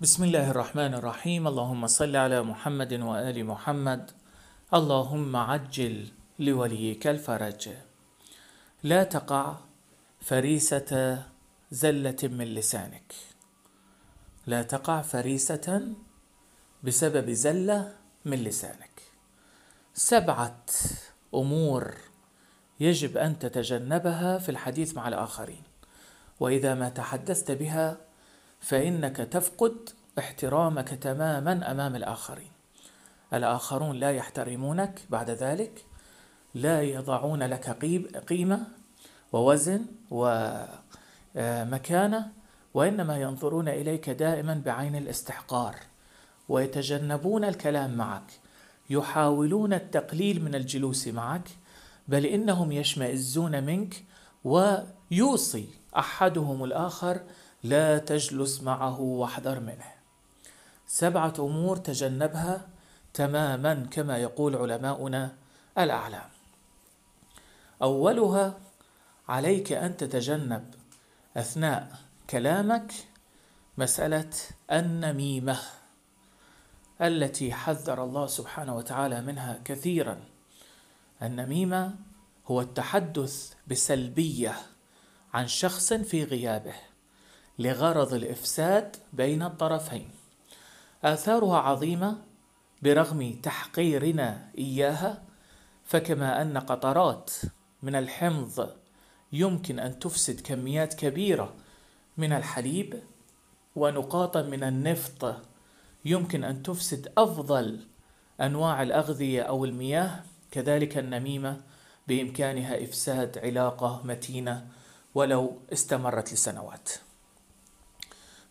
بسم الله الرحمن الرحيم اللهم صل على محمد وآل محمد اللهم عجل لوليك الفرج لا تقع فريسة زلة من لسانك لا تقع فريسة بسبب زلة من لسانك سبعة أمور يجب أن تتجنبها في الحديث مع الآخرين وإذا ما تحدثت بها فإنك تفقد احترامك تماما أمام الآخرين الآخرون لا يحترمونك بعد ذلك لا يضعون لك قيمة ووزن ومكانة وإنما ينظرون إليك دائما بعين الاستحقار ويتجنبون الكلام معك يحاولون التقليل من الجلوس معك بل إنهم يشمئزون منك ويوصي أحدهم الآخر لا تجلس معه واحذر منه سبعة أمور تجنبها تماما كما يقول علماؤنا الأعلام أولها عليك أن تتجنب أثناء كلامك مسألة النميمة التي حذر الله سبحانه وتعالى منها كثيرا النميمة هو التحدث بسلبية عن شخص في غيابه لغرض الإفساد بين الطرفين آثارها عظيمة برغم تحقيرنا إياها فكما أن قطرات من الحمض يمكن أن تفسد كميات كبيرة من الحليب ونقاطا من النفط يمكن أن تفسد أفضل أنواع الأغذية أو المياه كذلك النميمة بإمكانها إفساد علاقة متينة ولو استمرت لسنوات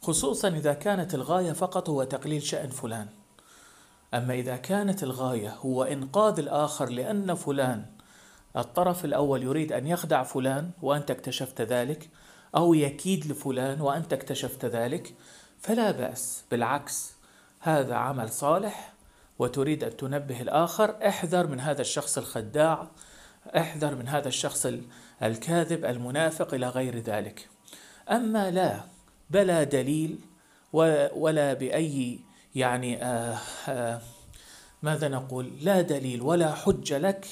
خصوصا إذا كانت الغاية فقط هو تقليل شأن فلان أما إذا كانت الغاية هو إنقاذ الآخر لأن فلان الطرف الأول يريد أن يخدع فلان وأنت اكتشفت ذلك أو يكيد لفلان وأنت اكتشفت ذلك فلا بأس بالعكس هذا عمل صالح وتريد أن تنبه الآخر احذر من هذا الشخص الخداع احذر من هذا الشخص الكاذب المنافق إلى غير ذلك أما لا بلا دليل ولا بأي يعني آه آه ماذا نقول لا دليل ولا حجة لك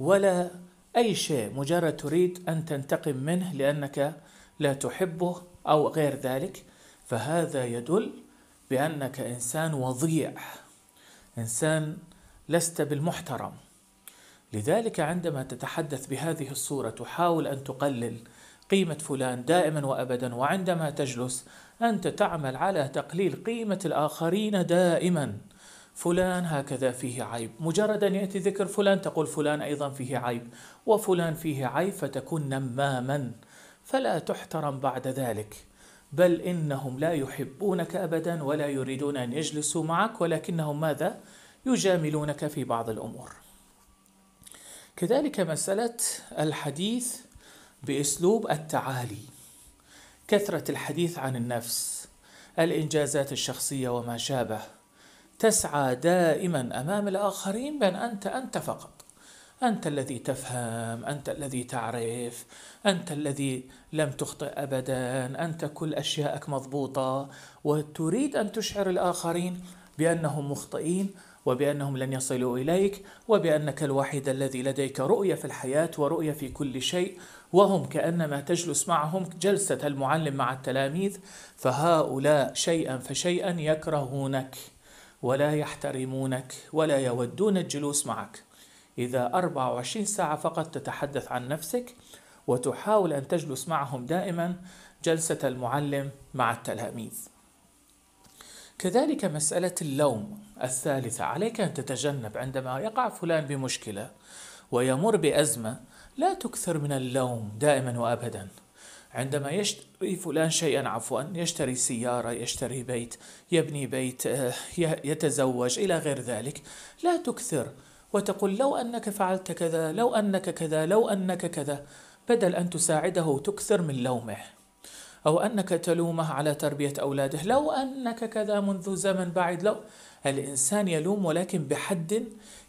ولا أي شيء مجرد تريد أن تنتقم منه لأنك لا تحبه أو غير ذلك فهذا يدل بأنك إنسان وضيع إنسان لست بالمحترم لذلك عندما تتحدث بهذه الصورة تحاول أن تقلل قيمة فلان دائما وابدا وعندما تجلس انت تعمل على تقليل قيمة الاخرين دائما فلان هكذا فيه عيب مجرد ان ياتي ذكر فلان تقول فلان ايضا فيه عيب وفلان فيه عيب فتكون نماما فلا تحترم بعد ذلك بل انهم لا يحبونك ابدا ولا يريدون ان يجلسوا معك ولكنهم ماذا يجاملونك في بعض الامور كذلك مساله الحديث باسلوب التعالي كثره الحديث عن النفس الانجازات الشخصيه وما شابه تسعى دائما امام الاخرين بان انت انت فقط انت الذي تفهم انت الذي تعرف انت الذي لم تخطئ ابدا انت كل اشياءك مضبوطه وتريد ان تشعر الاخرين بانهم مخطئين وبأنهم لن يصلوا إليك وبأنك الوحيد الذي لديك رؤية في الحياة ورؤية في كل شيء وهم كأنما تجلس معهم جلسة المعلم مع التلاميذ فهؤلاء شيئا فشيئا يكرهونك ولا يحترمونك ولا يودون الجلوس معك إذا 24 ساعة فقط تتحدث عن نفسك وتحاول أن تجلس معهم دائما جلسة المعلم مع التلاميذ كذلك مسألة اللوم الثالثة عليك أن تتجنب عندما يقع فلان بمشكلة ويمر بأزمة لا تكثر من اللوم دائما وأبدا عندما يشتري فلان شيئا عفوا يشتري سيارة يشتري بيت يبني بيت آه، يتزوج إلى غير ذلك لا تكثر وتقول لو أنك فعلت كذا لو أنك كذا لو أنك كذا بدل أن تساعده تكثر من لومه أو أنك تلومه على تربية أولاده لو أنك كذا منذ زمن بعيد لو الإنسان يلوم ولكن بحد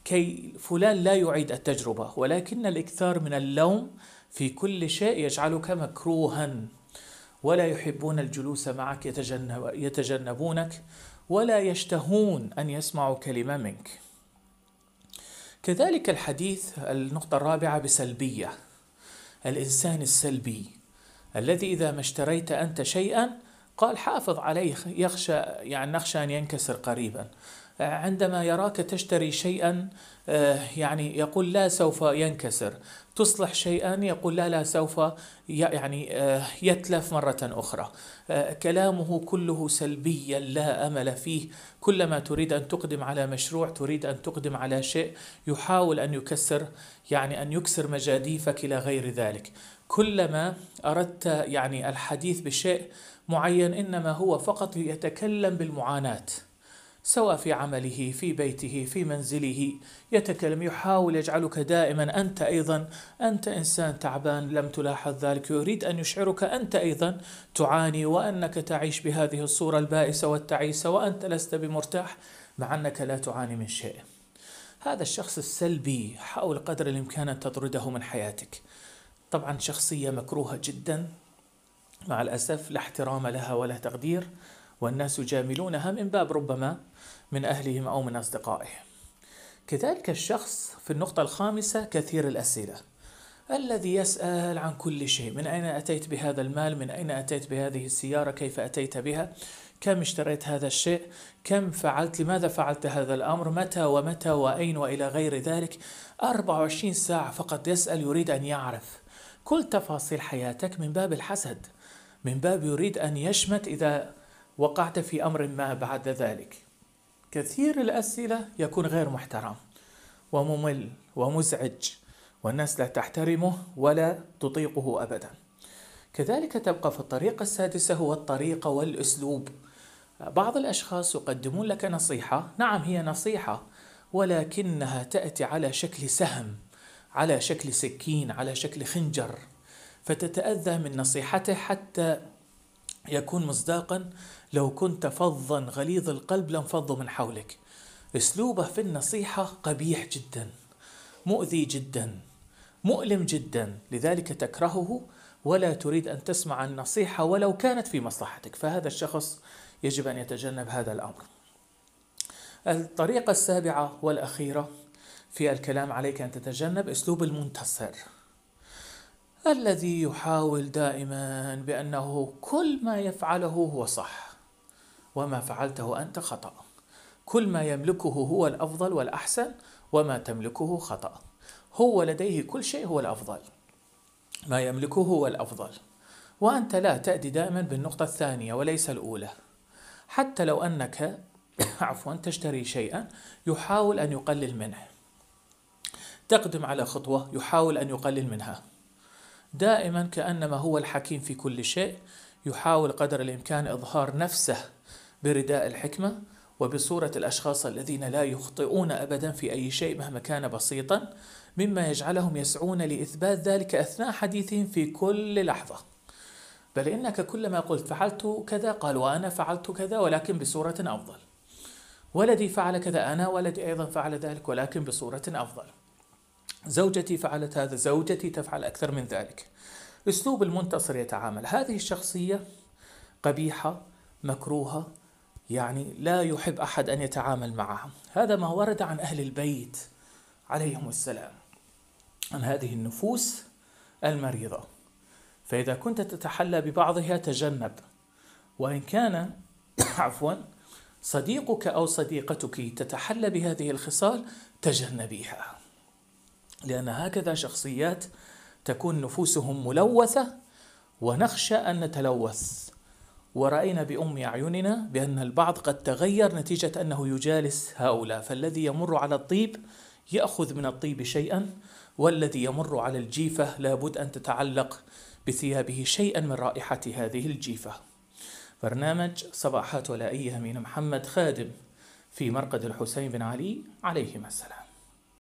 كي فلان لا يعيد التجربة ولكن الإكثار من اللوم في كل شيء يجعلك مكروها ولا يحبون الجلوس معك يتجنب يتجنبونك ولا يشتهون أن يسمعوا كلمة منك كذلك الحديث النقطة الرابعة بسلبية الإنسان السلبي الذي إذا ما اشتريت أنت شيئا قال حافظ عليه يخشى يعني نخشى أن ينكسر قريبا عندما يراك تشتري شيئا آه، يعني يقول لا سوف ينكسر تصلح شيئا يقول لا لا سوف يعني آه، يتلف مرة أخرى آه، كلامه كله سلبيا لا أمل فيه كلما تريد أن تقدم على مشروع تريد أن تقدم على شيء يحاول أن يكسر يعني أن يكسر مجاديفك إلى غير ذلك كلما أردت يعني الحديث بشيء معين إنما هو فقط يتكلم بالمعاناة سواء في عمله في بيته في منزله يتكلم يحاول يجعلك دائما انت ايضا انت انسان تعبان لم تلاحظ ذلك يريد ان يشعرك انت ايضا تعاني وانك تعيش بهذه الصوره البائسه والتعيسه وانت لست بمرتاح مع انك لا تعاني من شيء هذا الشخص السلبي حاول قدر الامكان ان تطرده من حياتك طبعا شخصية مكروهة جدا مع الأسف لا احترام لها ولا تقدير والناس يجاملونها من باب ربما من أهلهم أو من أصدقائهم كذلك الشخص في النقطة الخامسة كثير الأسئلة الذي يسأل عن كل شيء من أين أتيت بهذا المال من أين أتيت بهذه السيارة كيف أتيت بها كم اشتريت هذا الشيء كم فعلت لماذا فعلت هذا الأمر متى ومتى وأين وإلى غير ذلك 24 ساعة فقط يسأل يريد أن يعرف كل تفاصيل حياتك من باب الحسد من باب يريد أن يشمت إذا وقعت في أمر ما بعد ذلك كثير الأسئلة يكون غير محترم وممل ومزعج والناس لا تحترمه ولا تطيقه أبدا كذلك تبقى في الطريقة السادسة هو الطريقة والأسلوب بعض الأشخاص يقدمون لك نصيحة نعم هي نصيحة ولكنها تأتي على شكل سهم على شكل سكين على شكل خنجر فتتأذى من نصيحته حتى يكون مصداقا لو كنت فظا غليظ القلب لانفضوا من حولك اسلوبه في النصيحه قبيح جدا مؤذي جدا مؤلم جدا لذلك تكرهه ولا تريد ان تسمع النصيحه ولو كانت في مصلحتك فهذا الشخص يجب ان يتجنب هذا الامر الطريقه السابعه والاخيره في الكلام عليك أن تتجنب أسلوب المنتصر الذي يحاول دائما بأنه كل ما يفعله هو صح وما فعلته أنت خطأ كل ما يملكه هو الأفضل والأحسن وما تملكه خطأ هو لديه كل شيء هو الأفضل ما يملكه هو الأفضل وأنت لا تأتي دائما بالنقطة الثانية وليس الأولى حتى لو أنك عفوا تشتري شيئا يحاول أن يقلل منه تقدم على خطوة يحاول أن يقلل منها دائما كأنما هو الحكيم في كل شيء يحاول قدر الإمكان إظهار نفسه برداء الحكمة وبصورة الأشخاص الذين لا يخطئون أبدا في أي شيء مهما كان بسيطا مما يجعلهم يسعون لإثبات ذلك أثناء حديثهم في كل لحظة بل إنك كلما قلت فعلت كذا قال وأنا فعلت كذا ولكن بصورة أفضل ولدي فعل كذا أنا ولدي أيضا فعل ذلك ولكن بصورة أفضل زوجتي فعلت هذا زوجتي تفعل أكثر من ذلك أسلوب المنتصر يتعامل هذه الشخصية قبيحة مكروهة يعني لا يحب أحد أن يتعامل معها هذا ما ورد عن أهل البيت عليهم السلام عن هذه النفوس المريضة فإذا كنت تتحلى ببعضها تجنب وإن كان عفوا صديقك أو صديقتك تتحلى بهذه الخصال تجنبيها لأن هكذا شخصيات تكون نفوسهم ملوثة ونخشى أن نتلوث ورأينا بأم أعيننا بأن البعض قد تغير نتيجة أنه يجالس هؤلاء فالذي يمر على الطيب يأخذ من الطيب شيئا والذي يمر على الجيفة لابد أن تتعلق بثيابه شيئا من رائحة هذه الجيفة برنامج صباحات ولائية من محمد خادم في مرقد الحسين بن علي عليهما السلام